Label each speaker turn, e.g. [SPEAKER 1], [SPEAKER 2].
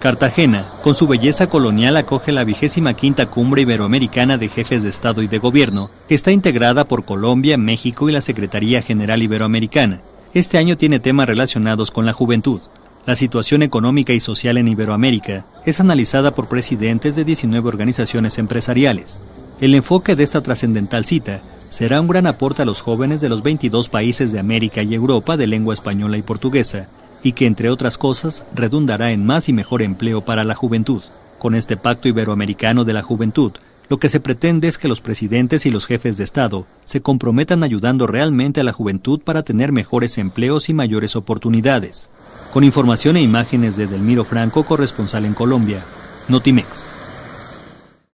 [SPEAKER 1] Cartagena, con su belleza colonial, acoge la vigésima quinta cumbre iberoamericana de jefes de Estado y de Gobierno, que está integrada por Colombia, México y la Secretaría General Iberoamericana. Este año tiene temas relacionados con la juventud. La situación económica y social en Iberoamérica es analizada por presidentes de 19 organizaciones empresariales. El enfoque de esta trascendental cita será un gran aporte a los jóvenes de los 22 países de América y Europa de lengua española y portuguesa, y que, entre otras cosas, redundará en más y mejor empleo para la juventud. Con este Pacto Iberoamericano de la Juventud, lo que se pretende es que los presidentes y los jefes de Estado se comprometan ayudando realmente a la juventud para tener mejores empleos y mayores oportunidades. Con información e imágenes de Delmiro Franco, corresponsal en Colombia, Notimex.